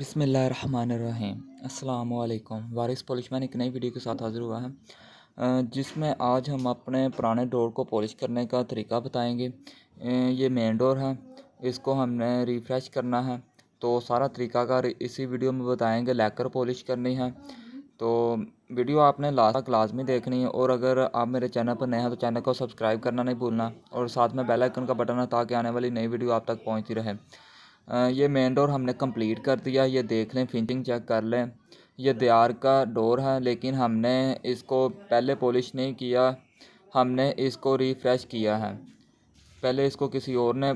बिसमीम अल्लाम वारिस पॉलिशमैन एक नई वीडियो के साथ हाज़िर हुआ है जिसमें आज हम अपने पुराने डोर को पॉलिश करने का तरीका बताएंगे ये मेन डोर है इसको हमने रिफ़्रेश करना है तो सारा तरीका का इसी वीडियो में बताएंगे लेकर पॉलिश करनी है तो वीडियो आपने लास्ट तक लाजमी देखनी है और अगर आप मेरे चैनल पर नए हैं तो चैनल को सब्सक्राइब करना नहीं भूलना और साथ में बेलाइकन का बटन है ताकि आने वाली नई वीडियो आप तक पहुँचती रहे ये मेन डोर हमने कंप्लीट कर दिया ये देख लें फिनिशिंग चेक कर लें ये दियार का डोर है लेकिन हमने इसको पहले पॉलिश नहीं किया हमने इसको रिफ़्रेश किया है पहले इसको किसी और ने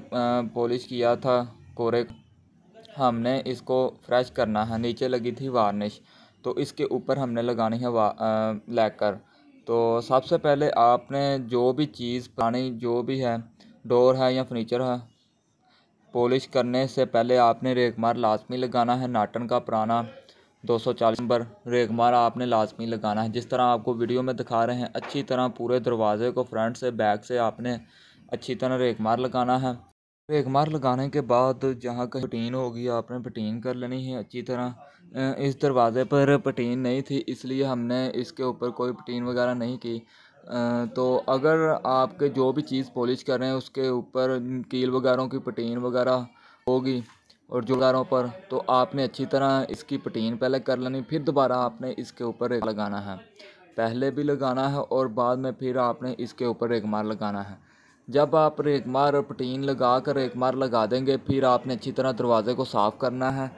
पॉलिश किया था कोरे हमने इसको फ्रेश करना है नीचे लगी थी वार्निश तो इसके ऊपर हमने लगानी है लैकर तो सबसे पहले आपने जो भी चीज़ पानी जो भी है डोर है या फर्नीचर है पॉलिश करने से पहले आपने रेगमार मार लाजमी लगाना है नाटन का पुराना 240 नंबर रेगमार मार आपने लाजमी लगाना है जिस तरह आपको वीडियो में दिखा रहे हैं अच्छी तरह पूरे दरवाजे को फ्रंट से बैक से आपने अच्छी तरह रेगमार मार लगाना है रेगमार मार लगाने के बाद जहाँ कहीं पटीन होगी आपने पटीन कर लेनी है अच्छी तरह इस दरवाज़े पर पटीन नहीं थी इसलिए हमने इसके ऊपर कोई पटीन वगैरह नहीं की तो अगर आपके जो भी चीज़ पॉलिश कर रहे हैं उसके ऊपर कील वगैरह की पटीन वगैरह होगी और जो पर तो आपने अच्छी तरह इसकी पटीन पहले कर लेनी फिर दोबारा आपने इसके ऊपर रेग लगाना है पहले भी लगाना है और बाद में फिर आपने इसके ऊपर रेग मार लगाना है जब आप रेग मार और पटीन लगा कर रेग मार लगा देंगे फिर आपने अच्छी तरह दरवाज़े को साफ़ करना है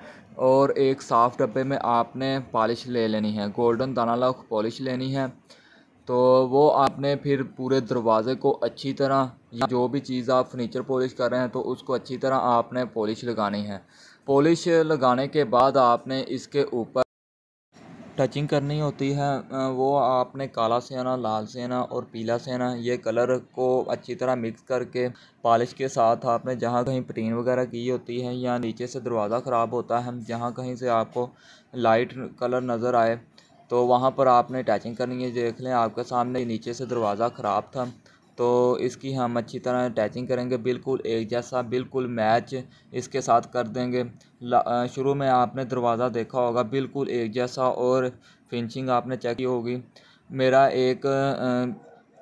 और एक साफ़ डब्बे में आपने पॉलिश ले लेनी है गोल्डन दाना लॉक पॉलिश लेनी है तो वो आपने फिर पूरे दरवाज़े को अच्छी तरह जो भी चीज़ आप फर्नीचर पॉलिश कर रहे हैं तो उसको अच्छी तरह आपने पॉलिश लगानी है पॉलिश लगाने के बाद आपने इसके ऊपर टचिंग करनी होती है वो आपने काला सेना लाल सेना और पीला सेना ये कलर को अच्छी तरह मिक्स करके पॉलिश के साथ आपने जहाँ कहीं पटीन वगैरह की होती है या नीचे से दरवाज़ा ख़राब होता है जहाँ कहीं से आपको लाइट कलर नज़र आए तो वहाँ पर आपने अटैचिंग करनी है देख लें आपके सामने नीचे से दरवाज़ा ख़राब था तो इसकी हम अच्छी तरह अटैचिंग करेंगे बिल्कुल एक जैसा बिल्कुल मैच इसके साथ कर देंगे शुरू में आपने दरवाज़ा देखा होगा बिल्कुल एक जैसा और फिनिशिंग आपने चेक की होगी मेरा एक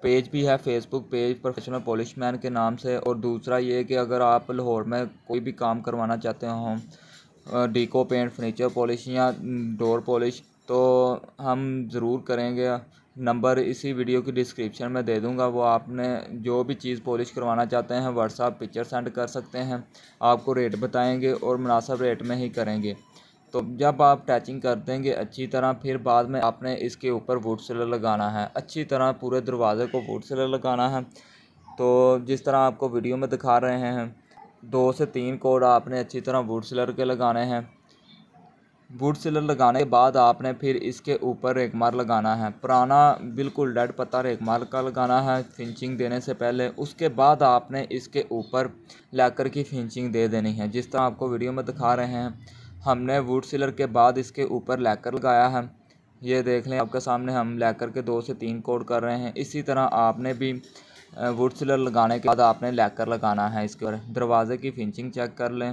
पेज भी है Facebook page professional polish man के नाम से और दूसरा ये कि अगर आप लाहौर में कोई भी काम करवाना चाहते हों डीको पेंट फर्नीचर पॉलिश या डोर पॉलिश तो हम ज़रूर करेंगे नंबर इसी वीडियो की डिस्क्रिप्शन में दे दूँगा वो आपने जो भी चीज़ पॉलिश करवाना चाहते हैं व्हाट्सअप पिक्चर सेंड कर सकते हैं आपको रेट बताएंगे और मुनासब रेट में ही करेंगे तो जब आप टैचिंग कर देंगे अच्छी तरह फिर बाद में आपने इसके ऊपर वुड सेलर लगाना है अच्छी तरह पूरे दरवाज़े को वुड सेलर लगाना है तो जिस तरह आपको वीडियो में दिखा रहे हैं दो से तीन कोड आपने अच्छी तरह वुड सेलर के लगाने हैं वुड सिलर लगाने के बाद आपने फिर इसके ऊपर रेकमार लगाना है पुराना बिल्कुल डेड पत्ता रेकमार का लगाना है फिनिशिंग देने से पहले उसके बाद आपने इसके ऊपर लैकर की फिनिशिंग दे देनी है जिस तरह आपको वीडियो में दिखा रहे हैं हमने वुड सिलर के बाद इसके ऊपर लैकर लगाया है ये देख लें आपके सामने हम लैकर के दो से तीन कोड कर रहे हैं इसी तरह आपने भी वुड सिलर लगाने के बाद आपने लैकर लगाना है इसके ऊपर दरवाज़े की फिनिशिंग चेक कर लें